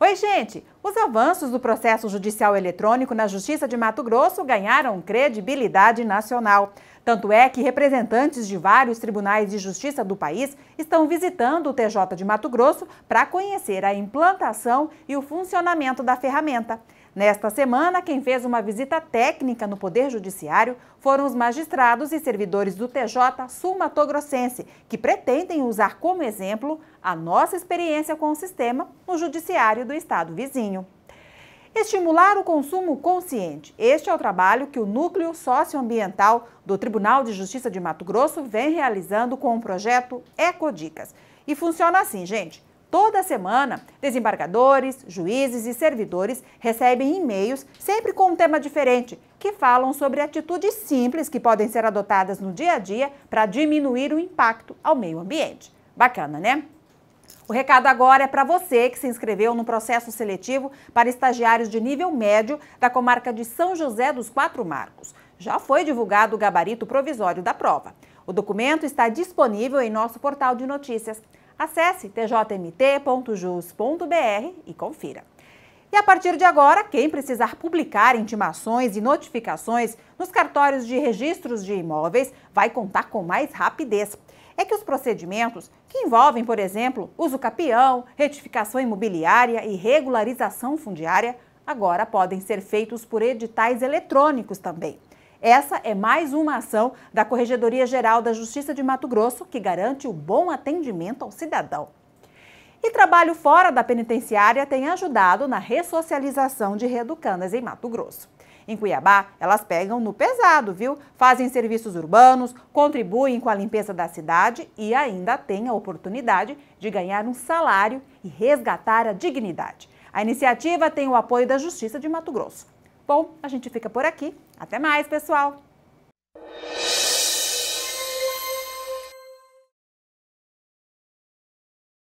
Oi, gente! Os avanços do processo judicial eletrônico na Justiça de Mato Grosso ganharam credibilidade nacional. Tanto é que representantes de vários tribunais de justiça do país estão visitando o TJ de Mato Grosso para conhecer a implantação e o funcionamento da ferramenta. Nesta semana, quem fez uma visita técnica no Poder Judiciário foram os magistrados e servidores do TJ sul-mato-grossense, que pretendem usar como exemplo a nossa experiência com o sistema no judiciário do estado vizinho. Estimular o consumo consciente. Este é o trabalho que o Núcleo Socioambiental do Tribunal de Justiça de Mato Grosso vem realizando com o projeto Ecodicas. E funciona assim, gente. Toda semana, desembargadores, juízes e servidores recebem e-mails, sempre com um tema diferente, que falam sobre atitudes simples que podem ser adotadas no dia a dia para diminuir o impacto ao meio ambiente. Bacana, né? O recado agora é para você que se inscreveu no processo seletivo para estagiários de nível médio da comarca de São José dos Quatro Marcos. Já foi divulgado o gabarito provisório da prova. O documento está disponível em nosso portal de notícias. Acesse tjmt.jus.br e confira. E a partir de agora, quem precisar publicar intimações e notificações nos cartórios de registros de imóveis vai contar com mais rapidez. É que os procedimentos, que envolvem, por exemplo, uso capião, retificação imobiliária e regularização fundiária, agora podem ser feitos por editais eletrônicos também. Essa é mais uma ação da Corregedoria Geral da Justiça de Mato Grosso que garante o bom atendimento ao cidadão. E trabalho fora da penitenciária tem ajudado na ressocialização de reeducandas em Mato Grosso. Em Cuiabá, elas pegam no pesado, viu? Fazem serviços urbanos, contribuem com a limpeza da cidade e ainda têm a oportunidade de ganhar um salário e resgatar a dignidade. A iniciativa tem o apoio da Justiça de Mato Grosso. Bom, a gente fica por aqui. Até mais, pessoal!